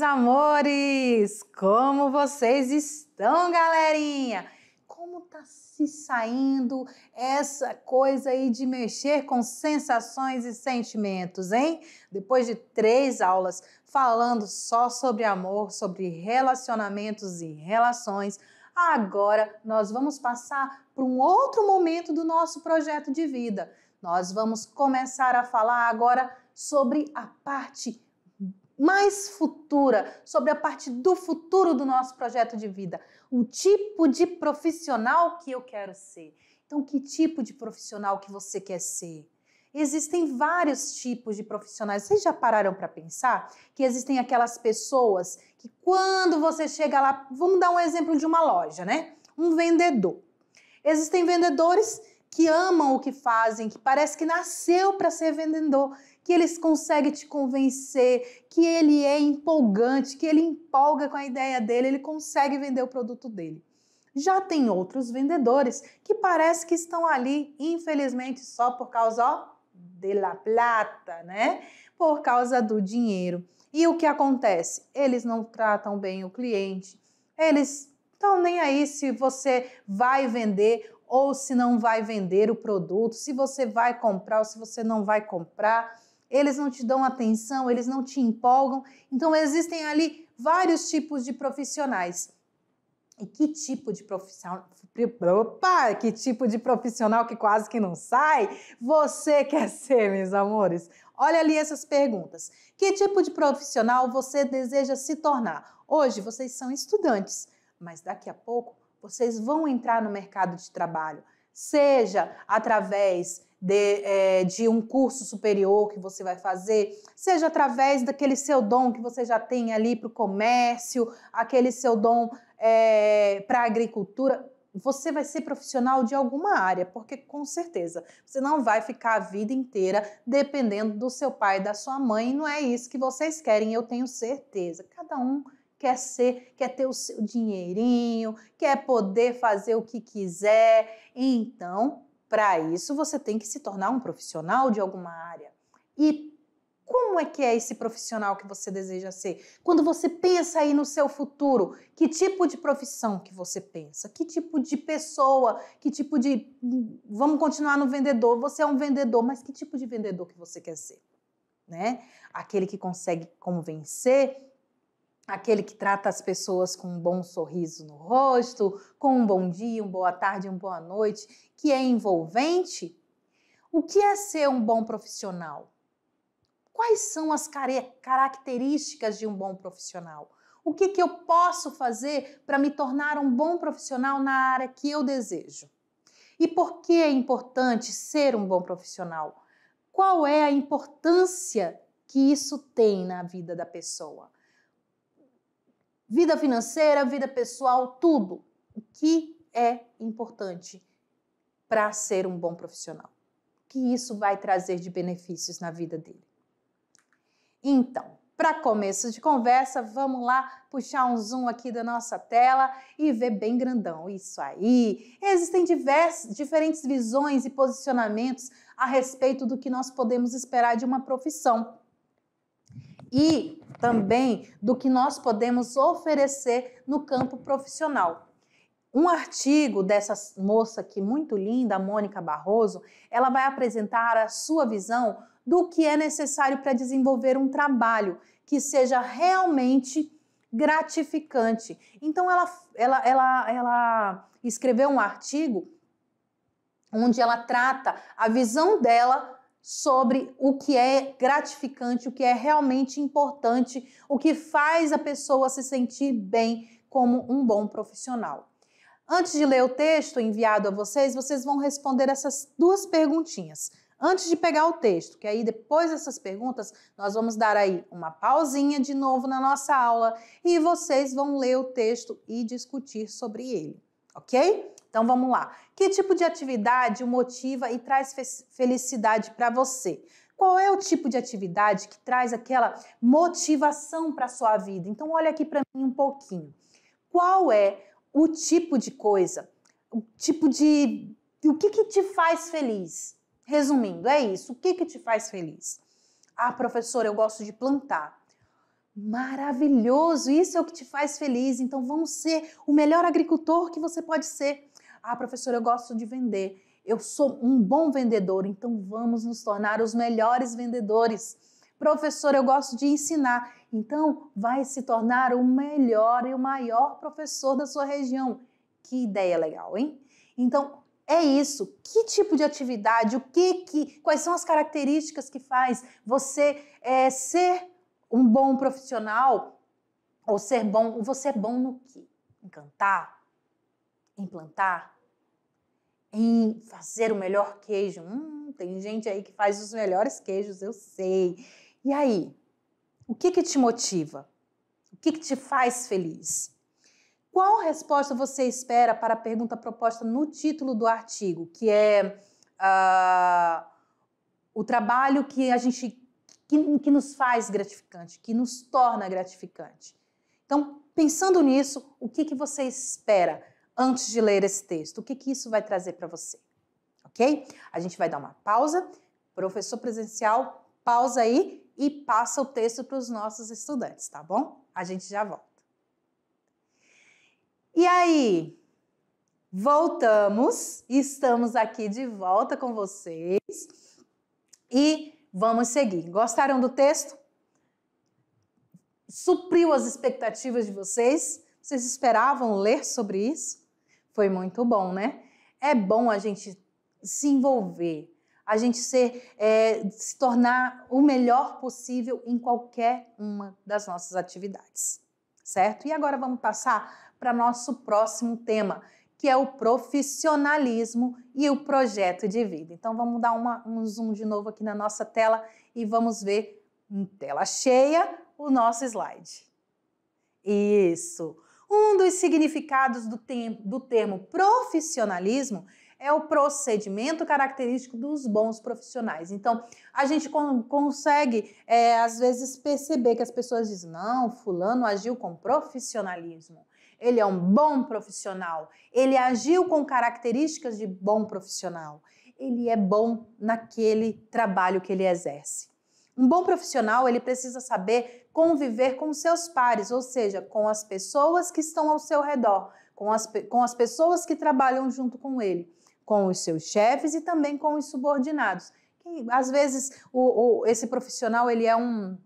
amores! Como vocês estão, galerinha? Como tá se saindo essa coisa aí de mexer com sensações e sentimentos, hein? Depois de três aulas falando só sobre amor, sobre relacionamentos e relações, agora nós vamos passar para um outro momento do nosso projeto de vida. Nós vamos começar a falar agora sobre a parte mais futura, sobre a parte do futuro do nosso projeto de vida, o tipo de profissional que eu quero ser. Então, que tipo de profissional que você quer ser? Existem vários tipos de profissionais. Vocês já pararam para pensar que existem aquelas pessoas que quando você chega lá, vamos dar um exemplo de uma loja, né? Um vendedor. Existem vendedores que amam o que fazem, que parece que nasceu para ser vendedor que eles conseguem te convencer, que ele é empolgante, que ele empolga com a ideia dele, ele consegue vender o produto dele. Já tem outros vendedores que parece que estão ali, infelizmente, só por causa ó, de la plata, né? Por causa do dinheiro. E o que acontece? Eles não tratam bem o cliente, eles estão nem aí se você vai vender ou se não vai vender o produto, se você vai comprar ou se você não vai comprar eles não te dão atenção, eles não te empolgam. Então, existem ali vários tipos de profissionais. E que tipo de profissional. Opa! Que tipo de profissional que quase que não sai? Você quer ser, meus amores? Olha ali essas perguntas. Que tipo de profissional você deseja se tornar? Hoje vocês são estudantes, mas daqui a pouco vocês vão entrar no mercado de trabalho seja através de, é, de, um curso superior que você vai fazer, seja através daquele seu dom que você já tem ali para o comércio, aquele seu dom é, para a agricultura. Você vai ser profissional de alguma área, porque com certeza você não vai ficar a vida inteira dependendo do seu pai e da sua mãe. Não é isso que vocês querem, eu tenho certeza. Cada um quer ser, quer ter o seu dinheirinho, quer poder fazer o que quiser. Então, para isso você tem que se tornar um profissional de alguma área. E como é que é esse profissional que você deseja ser? Quando você pensa aí no seu futuro, que tipo de profissão que você pensa? Que tipo de pessoa? Que tipo de vamos continuar no vendedor? Você é um vendedor, mas que tipo de vendedor que você quer ser? Né? Aquele que consegue convencer aquele que trata as pessoas com um bom sorriso no rosto, com um bom dia, uma boa tarde, uma boa noite, que é envolvente. O que é ser um bom profissional? Quais são as características de um bom profissional? O que, que eu posso fazer para me tornar um bom profissional na área que eu desejo? E por que é importante ser um bom profissional? Qual é a importância que isso tem na vida da pessoa? vida financeira, vida pessoal, tudo. O que é importante para ser um bom profissional? O que isso vai trazer de benefícios na vida dele? Então, para começo de conversa, vamos lá puxar um zoom aqui da nossa tela e ver bem grandão. Isso aí! Existem diversas, diferentes visões e posicionamentos a respeito do que nós podemos esperar de uma profissão e também do que nós podemos oferecer no campo profissional. Um artigo dessa moça aqui muito linda, Mônica Barroso, ela vai apresentar a sua visão do que é necessário para desenvolver um trabalho que seja realmente gratificante. Então ela, ela, ela, ela escreveu um artigo onde ela trata a visão dela sobre o que é gratificante, o que é realmente importante, o que faz a pessoa se sentir bem como um bom profissional. Antes de ler o texto enviado a vocês, vocês vão responder essas duas perguntinhas. Antes de pegar o texto, que aí depois dessas perguntas, nós vamos dar aí uma pausinha de novo na nossa aula e vocês vão ler o texto e discutir sobre ele ok? Então vamos lá. Que tipo de atividade o motiva e traz fe felicidade para você? Qual é o tipo de atividade que traz aquela motivação para sua vida? Então olha aqui para mim um pouquinho. Qual é o tipo de coisa? O tipo de o que, que te faz feliz? Resumindo, é isso. O que que te faz feliz? Ah, professor, eu gosto de plantar. Maravilhoso! Isso é o que te faz feliz. Então vamos ser o melhor agricultor que você pode ser. Ah, professora, eu gosto de vender. Eu sou um bom vendedor, então vamos nos tornar os melhores vendedores. Professor, eu gosto de ensinar. Então vai se tornar o melhor e o maior professor da sua região. Que ideia legal, hein? Então, é isso. Que tipo de atividade? O que, que quais são as características que faz você é, ser um bom profissional ou ser bom, você é bom no quê? Em cantar? Em plantar? Em fazer o melhor queijo? Hum, tem gente aí que faz os melhores queijos, eu sei. E aí? O que que te motiva? O que que te faz feliz? Qual resposta você espera para a pergunta proposta no título do artigo, que é uh, o trabalho que a gente que, que nos faz gratificante, que nos torna gratificante. Então, pensando nisso, o que, que você espera antes de ler esse texto? O que, que isso vai trazer para você? Ok? A gente vai dar uma pausa. Professor presencial, pausa aí e passa o texto para os nossos estudantes, tá bom? A gente já volta. E aí, voltamos, estamos aqui de volta com vocês e Vamos seguir. Gostaram do texto? Supriu as expectativas de vocês? Vocês esperavam ler sobre isso? Foi muito bom, né? É bom a gente se envolver, a gente ser, é, se tornar o melhor possível em qualquer uma das nossas atividades, certo? E agora vamos passar para nosso próximo tema, que é o profissionalismo e o projeto de vida. Então vamos dar uma, um zoom de novo aqui na nossa tela e vamos ver em tela cheia o nosso slide. Isso. Um dos significados do, tem, do termo profissionalismo é o procedimento característico dos bons profissionais. Então, a gente consegue, é, às vezes, perceber que as pessoas dizem: não, Fulano agiu com profissionalismo ele é um bom profissional, ele agiu com características de bom profissional, ele é bom naquele trabalho que ele exerce. Um bom profissional, ele precisa saber conviver com seus pares, ou seja, com as pessoas que estão ao seu redor, com as, com as pessoas que trabalham junto com ele, com os seus chefes e também com os subordinados. Que, às vezes, o, o, esse profissional, ele é um,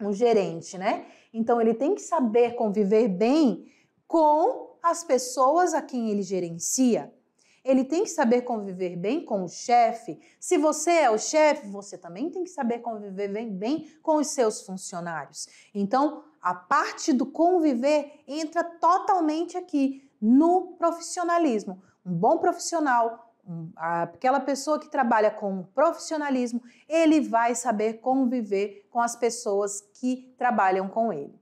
um gerente, né? Então, ele tem que saber conviver bem com as pessoas a quem ele gerencia. Ele tem que saber conviver bem com o chefe. Se você é o chefe, você também tem que saber conviver bem, bem com os seus funcionários. Então, a parte do conviver entra totalmente aqui no profissionalismo. Um bom profissional, aquela pessoa que trabalha com profissionalismo, ele vai saber conviver com as pessoas que trabalham com ele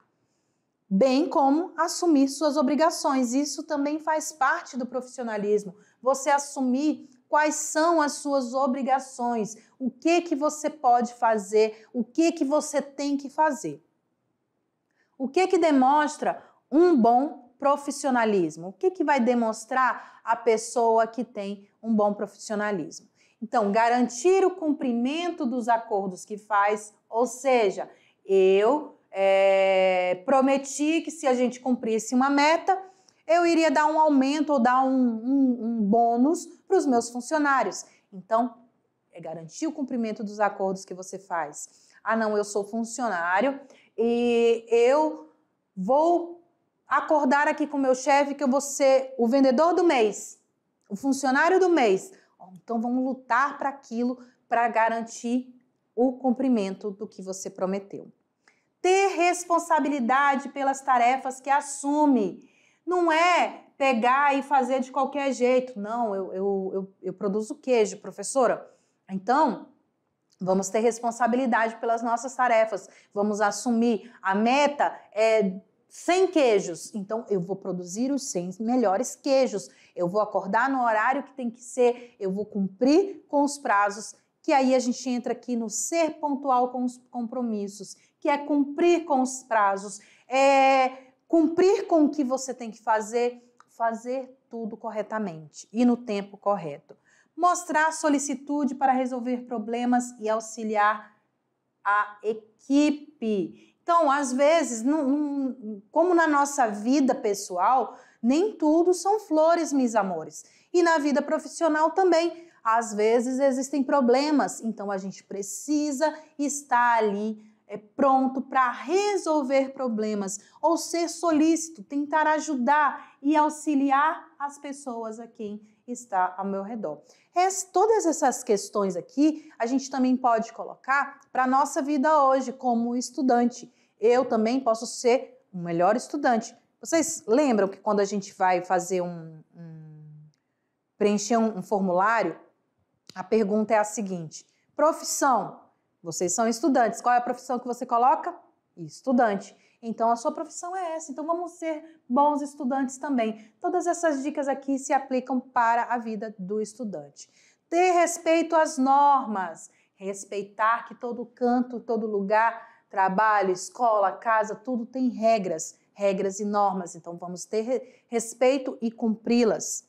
bem como assumir suas obrigações. Isso também faz parte do profissionalismo. Você assumir quais são as suas obrigações, o que que você pode fazer, o que que você tem que fazer. O que que demonstra um bom profissionalismo? O que que vai demonstrar a pessoa que tem um bom profissionalismo? Então, garantir o cumprimento dos acordos que faz, ou seja, eu é, prometi que se a gente cumprisse uma meta, eu iria dar um aumento ou dar um, um, um bônus para os meus funcionários. Então, é garantir o cumprimento dos acordos que você faz. Ah, não, eu sou funcionário e eu vou acordar aqui com o meu chefe que eu vou ser o vendedor do mês, o funcionário do mês. Então, vamos lutar para aquilo, para garantir o cumprimento do que você prometeu ter responsabilidade pelas tarefas que assume. Não é pegar e fazer de qualquer jeito. Não, eu, eu, eu, eu produzo queijo, professora. Então, vamos ter responsabilidade pelas nossas tarefas. Vamos assumir. A meta é Sem queijos. Então, eu vou produzir os 100 melhores queijos. Eu vou acordar no horário que tem que ser. Eu vou cumprir com os prazos que aí a gente entra aqui no ser pontual com os compromissos, que é cumprir com os prazos, é cumprir com o que você tem que fazer, fazer tudo corretamente e no tempo correto. Mostrar solicitude para resolver problemas e auxiliar a equipe. Então, às vezes, como na nossa vida pessoal, nem tudo são flores, meus amores. E na vida profissional também às vezes existem problemas, então a gente precisa estar ali é, pronto para resolver problemas ou ser solícito, tentar ajudar e auxiliar as pessoas a quem está ao meu redor. Essa, todas essas questões aqui a gente também pode colocar para a nossa vida hoje como estudante. Eu também posso ser o um melhor estudante. Vocês lembram que quando a gente vai fazer um, um preencher um, um formulário, a pergunta é a seguinte: profissão. Vocês são estudantes. Qual é a profissão que você coloca? Estudante. Então a sua profissão é essa. Então vamos ser bons estudantes também. Todas essas dicas aqui se aplicam para a vida do estudante. Ter respeito às normas, respeitar que todo canto, todo lugar, trabalho, escola, casa, tudo tem regras, regras e normas. Então vamos ter respeito e cumpri-las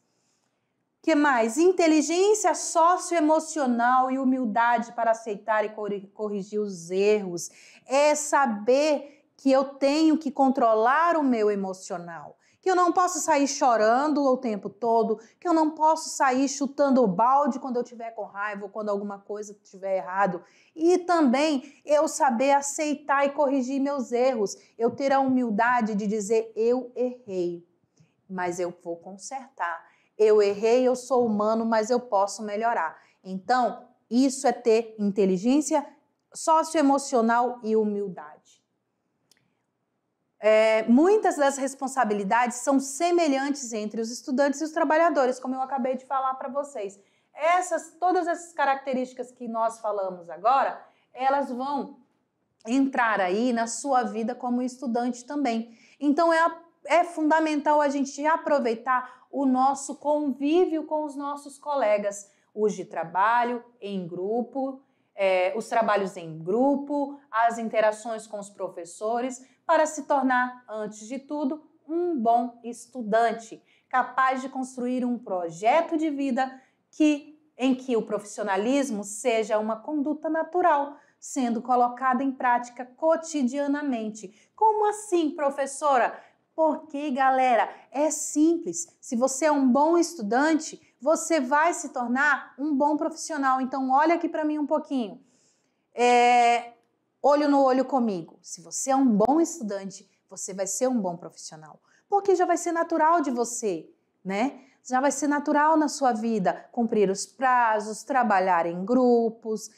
que mais? Inteligência socioemocional e humildade para aceitar e corrigir os erros. É saber que eu tenho que controlar o meu emocional, que eu não posso sair chorando o tempo todo, que eu não posso sair chutando o balde quando eu tiver com raiva ou quando alguma coisa estiver errado. E também eu saber aceitar e corrigir meus erros, eu ter a humildade de dizer eu errei, mas eu vou consertar eu errei, eu sou humano, mas eu posso melhorar. Então, isso é ter inteligência socioemocional e humildade. É, muitas das responsabilidades são semelhantes entre os estudantes e os trabalhadores, como eu acabei de falar para vocês. Essas, todas essas características que nós falamos agora, elas vão entrar aí na sua vida como estudante também. Então é a é fundamental a gente aproveitar o nosso convívio com os nossos colegas, os de trabalho, em grupo, é, os trabalhos em grupo, as interações com os professores, para se tornar, antes de tudo, um bom estudante, capaz de construir um projeto de vida que em que o profissionalismo seja uma conduta natural, sendo colocada em prática cotidianamente. Como assim, professora? Porque, galera, é simples. Se você é um bom estudante, você vai se tornar um bom profissional. Então, olha aqui para mim um pouquinho. É... olho no olho comigo. Se você é um bom estudante, você vai ser um bom profissional. Porque já vai ser natural de você, né? Já vai ser natural na sua vida cumprir os prazos, trabalhar em grupos,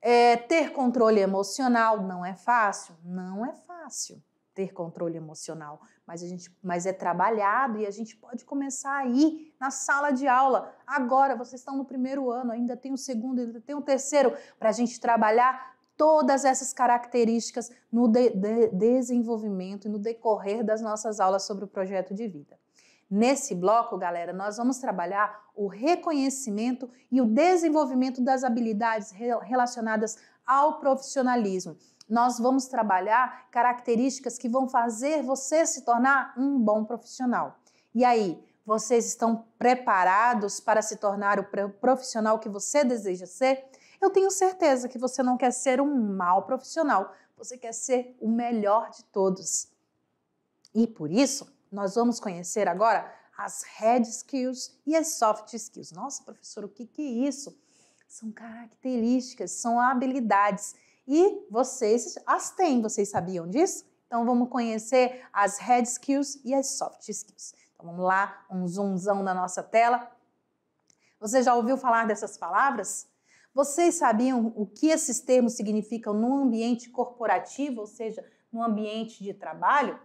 é... ter controle emocional. Não é fácil? Não é fácil ter controle emocional, mas a gente, mas é trabalhado e a gente pode começar aí na sala de aula. Agora vocês estão no primeiro ano, ainda tem o segundo, ainda tem o terceiro para a gente trabalhar todas essas características no de, de desenvolvimento e no decorrer das nossas aulas sobre o projeto de vida. Nesse bloco, galera, nós vamos trabalhar o reconhecimento e o desenvolvimento das habilidades relacionadas ao profissionalismo nós vamos trabalhar características que vão fazer você se tornar um bom profissional. E aí, vocês estão preparados para se tornar o profissional que você deseja ser? Eu tenho certeza que você não quer ser um mau profissional, você quer ser o melhor de todos. E por isso, nós vamos conhecer agora as hard skills e as soft skills. Nossa, professor, o que, que é isso? São características, são habilidades e vocês as têm, vocês sabiam disso? Então vamos conhecer as hard skills e as soft skills. Então vamos lá, um zoomzão na nossa tela. Você já ouviu falar dessas palavras? Vocês sabiam o que esses termos significam no ambiente corporativo, ou seja, no ambiente de trabalho?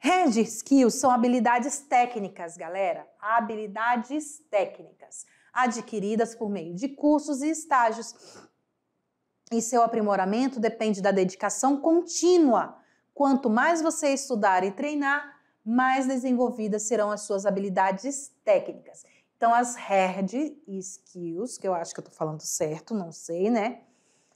Hard skills são habilidades técnicas, galera. Habilidades técnicas adquiridas por meio de cursos e estágios e seu aprimoramento depende da dedicação contínua. Quanto mais você estudar e treinar, mais desenvolvidas serão as suas habilidades técnicas. Então, as herd skills, que eu acho que eu estou falando certo, não sei, né?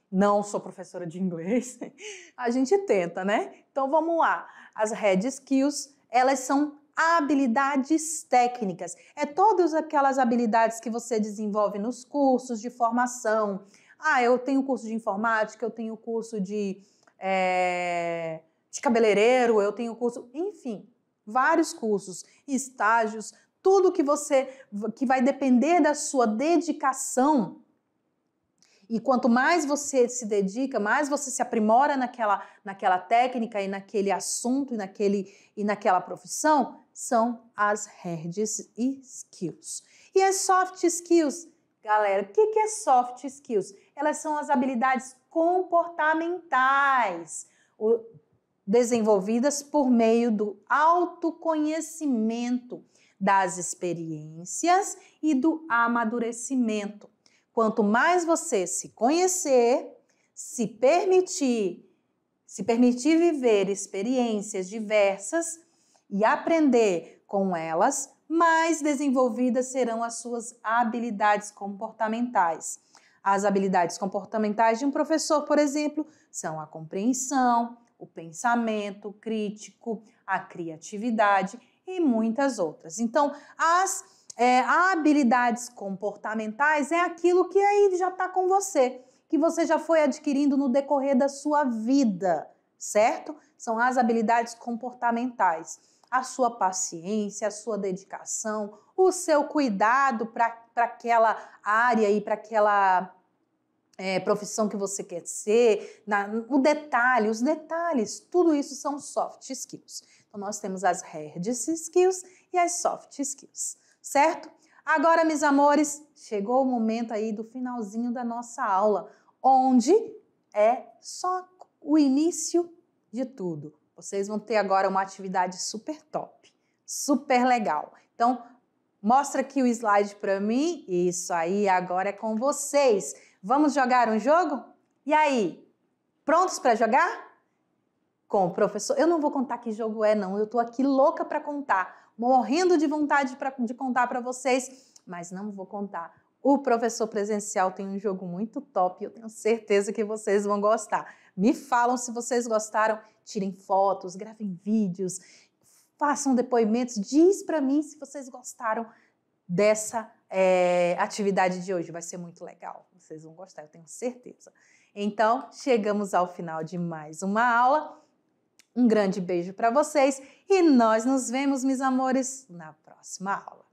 Não sou professora de inglês. A gente tenta, né? Então, vamos lá. As herd skills, elas são habilidades técnicas. É todas aquelas habilidades que você desenvolve nos cursos de formação, ah, eu tenho curso de informática, eu tenho curso de, é, de cabeleireiro, eu tenho curso, enfim, vários cursos, estágios, tudo que você que vai depender da sua dedicação. E quanto mais você se dedica, mais você se aprimora naquela, naquela técnica e naquele assunto e, naquele, e naquela profissão, são as hard skills. E as soft skills Galera, o que, é soft skills? Elas são as habilidades comportamentais desenvolvidas por meio do autoconhecimento das experiências e do amadurecimento. Quanto mais você se conhecer, se permitir, se permitir viver experiências diversas e aprender com elas, mais desenvolvidas serão as suas habilidades comportamentais. As habilidades comportamentais de um professor, por exemplo, são a compreensão, o pensamento crítico, a criatividade e muitas outras. Então, as é, habilidades comportamentais é aquilo que aí já está com você, que você já foi adquirindo no decorrer da sua vida, certo? São as habilidades comportamentais a sua paciência, a sua dedicação, o seu cuidado para aquela área e para aquela é, profissão que você quer ser, na, o detalhe, os detalhes, tudo isso são soft skills. Então, nós temos as hard skills e as soft skills, certo? Agora, meus amores, chegou o momento aí do finalzinho da nossa aula, onde é só o início de tudo. Vocês vão ter agora uma atividade super top, super legal. Então, mostra aqui o slide para mim. Isso aí, agora é com vocês. Vamos jogar um jogo? E aí? Prontos para jogar? com o professor. Eu não vou contar que jogo é, não. Eu estou aqui louca para contar, morrendo de vontade pra, de contar para vocês, mas não vou contar. O professor presencial tem um jogo muito top, e eu tenho certeza que vocês vão gostar. Me falam se vocês gostaram, tirem fotos, gravem vídeos, façam depoimentos, diz para mim se vocês gostaram dessa é, atividade de hoje. Vai ser muito legal, vocês vão gostar, eu tenho certeza. Então, chegamos ao final de mais uma aula. Um grande beijo para vocês e nós nos vemos, meus amores, na próxima aula.